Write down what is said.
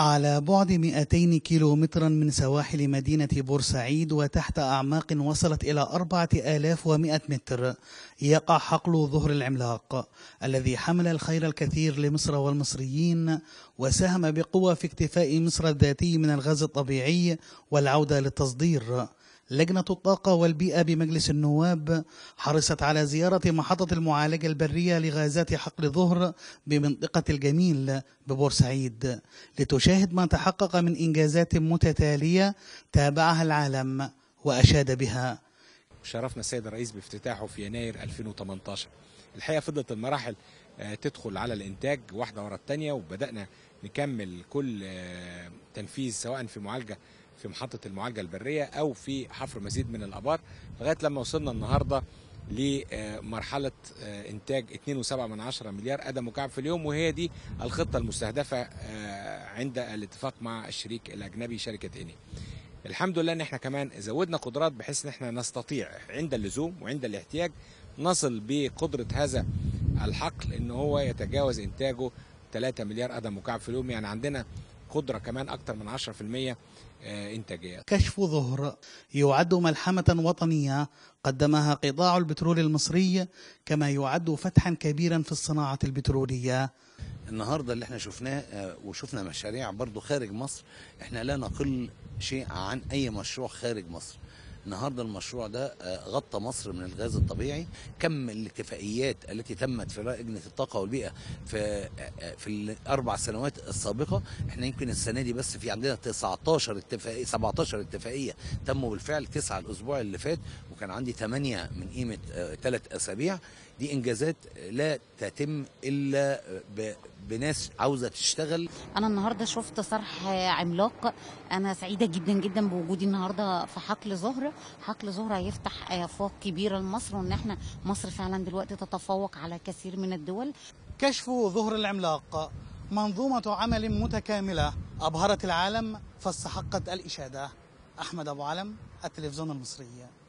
على بعد 200 كيلومترا من سواحل مدينة بورسعيد وتحت أعماق وصلت إلى 4100 متر يقع حقل ظهر العملاق الذي حمل الخير الكثير لمصر والمصريين وساهم بقوة في اكتفاء مصر الذاتي من الغاز الطبيعي والعودة للتصدير لجنة الطاقة والبيئة بمجلس النواب حرصت على زيارة محطة المعالجة البرية لغازات حقل ظهر بمنطقة الجميل ببورسعيد لتشاهد ما تحقق من إنجازات متتالية تابعها العالم وأشاد بها شرفنا السيد الرئيس بافتتاحه في يناير 2018 الحقيقة فضلت المراحل آه، تدخل على الإنتاج واحدة ورا الثانية وبدأنا نكمل كل آه، تنفيذ سواء في معالجة في محطه المعالجه البريه او في حفر مزيد من الابار لغايه لما وصلنا النهارده لمرحله آه، انتاج 2.7 مليار قدم مكعب في اليوم وهي دي الخطه المستهدفه آه، عند الاتفاق مع الشريك الاجنبي شركه اني الحمد لله ان احنا كمان زودنا قدرات بحيث ان احنا نستطيع عند اللزوم وعند الاحتياج نصل بقدره هذا الحقل ان هو يتجاوز انتاجه 3 مليار قدم مكعب في اليوم يعني عندنا قدرة كمان أكثر من 10% آه، انتاجيه. كشف ظهر يعد ملحمه وطنيه قدمها قطاع البترول المصري كما يعد فتحا كبيرا في الصناعه البتروليه. النهارده اللي احنا شفناه آه، وشفنا مشاريع برضو خارج مصر احنا لا نقل شيء عن اي مشروع خارج مصر. النهارده المشروع ده آه، غطى مصر من الغاز الطبيعي كم الاتفاقيات التي تمت في لجنه الطاقه والبيئه في آه، آه، في الاربع سنوات السابقه احنا يمكن السنه دي بس في عندنا 19 اتفاقيه 17 اتفاقيه تموا بالفعل تسعه الاسبوع اللي فات وكان عندي ثمانيه من قيمه ثلاث اسابيع دي انجازات لا تتم الا بناس عاوزه تشتغل انا النهارده شفت صرح عملاق انا سعيده جدا جدا بوجودي النهارده في حقل زهر بره حقل زهره هيفتح افاق آه، كبيره لمصر وان احنا مصر فعلا دلوقتي تتفوق على كثير من الدول كشف ظهر العملاق منظومه عمل متكامله ابهرت العالم فاستحقت الاشاده احمد ابو علم التلفزيون المصري